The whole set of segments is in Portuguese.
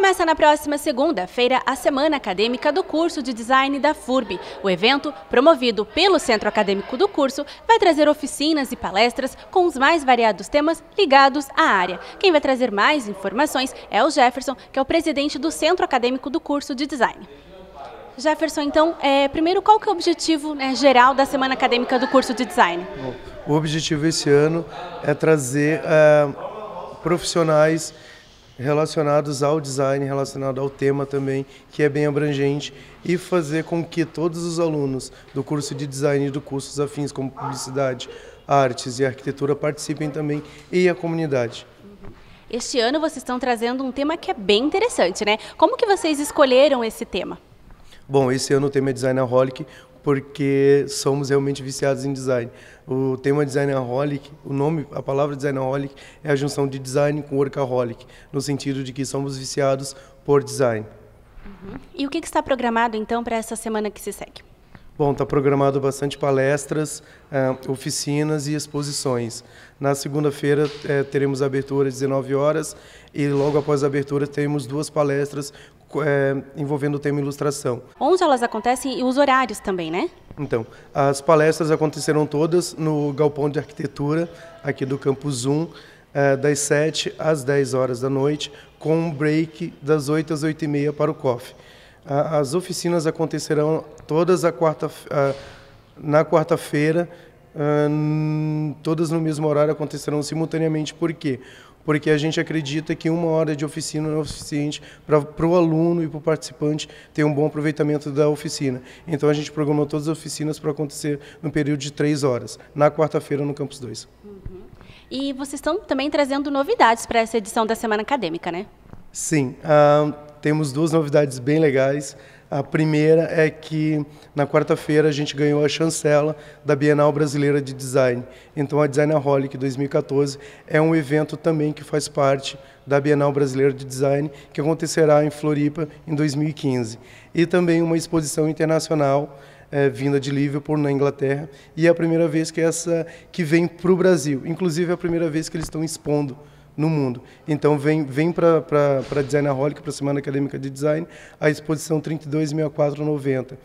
Começa na próxima segunda-feira a Semana Acadêmica do Curso de Design da FURB. O evento, promovido pelo Centro Acadêmico do Curso, vai trazer oficinas e palestras com os mais variados temas ligados à área. Quem vai trazer mais informações é o Jefferson, que é o presidente do Centro Acadêmico do Curso de Design. Jefferson, então, é, primeiro, qual que é o objetivo né, geral da Semana Acadêmica do curso de Design? O objetivo esse ano é trazer eh, profissionais relacionados ao design, relacionado ao tema também, que é bem abrangente, e fazer com que todos os alunos do curso de design e do cursos afins como publicidade, artes e arquitetura participem também e a comunidade. Uhum. Este ano vocês estão trazendo um tema que é bem interessante, né? Como que vocês escolheram esse tema? Bom, esse ano o tema é Holic, porque somos realmente viciados em design. O tema Designaholic, o nome, a palavra Designaholic é a junção de design com workaholic, no sentido de que somos viciados por design. Uhum. E o que, está programado, então, para essa semana que se segue? Bom, está programado bastante palestras, uh, oficinas e exposições. Na segunda-feira uh, teremos abertura às 19 horas e logo após a abertura temos duas palestras é, envolvendo o tema ilustração. Onde elas acontecem e os horários também, né? Então, as palestras aconteceram todas no Galpão de Arquitetura, aqui do Campus 1, é, das 7 às 10 horas da noite, com um break das 8 às 8 e meia para o COF. As oficinas acontecerão todas a quarta, na quarta-feira, todas no mesmo horário acontecerão simultaneamente. Por quê? Porque a gente acredita que uma hora de oficina não é o suficiente para o aluno e para o participante ter um bom aproveitamento da oficina. Então a gente programou todas as oficinas para acontecer no período de três horas, na quarta-feira no Campus 2. Uhum. E vocês estão também trazendo novidades para essa edição da Semana Acadêmica, né? Sim, uh, temos duas novidades bem legais. A primeira é que na quarta-feira a gente ganhou a chancela da Bienal Brasileira de Design. Então a Designaholic 2014 é um evento também que faz parte da Bienal Brasileira de Design, que acontecerá em Floripa em 2015. E também uma exposição internacional é, vinda de Liverpool, na Inglaterra, e é a primeira vez que essa que vem para o Brasil. Inclusive é a primeira vez que eles estão expondo no mundo. Então vem, vem para a Designaholic, para a Semana Acadêmica de Design, a exposição 326490,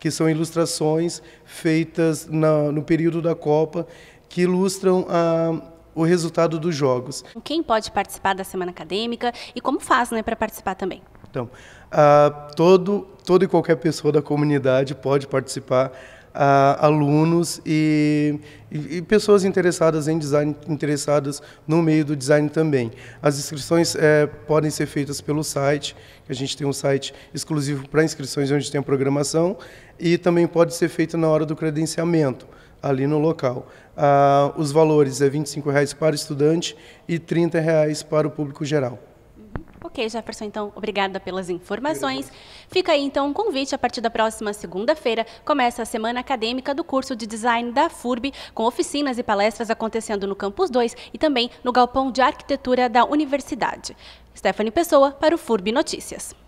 que são ilustrações feitas na, no período da Copa, que ilustram a, o resultado dos jogos. Quem pode participar da Semana Acadêmica e como faz né, para participar também? Então, uh, todo, toda e qualquer pessoa da comunidade pode participar a alunos e, e, e, pessoas interessadas em design, interessadas no meio do design também. As inscrições é, podem ser feitas pelo site, a gente tem um site exclusivo para inscrições onde tem a programação, e também pode ser feita na hora do credenciamento, ali no local. Ah, os valores é R$ 25 reais para estudante e R$ 30 reais para o público geral. Ok, Jefferson, então, obrigada pelas informações. Fica aí, então, um convite. A partir da próxima segunda-feira, começa a semana acadêmica do curso de design da FURB, com oficinas e palestras acontecendo no Campus 2 e também no Galpão de Arquitetura da Universidade. Stephanie Pessoa, para o FURB Notícias.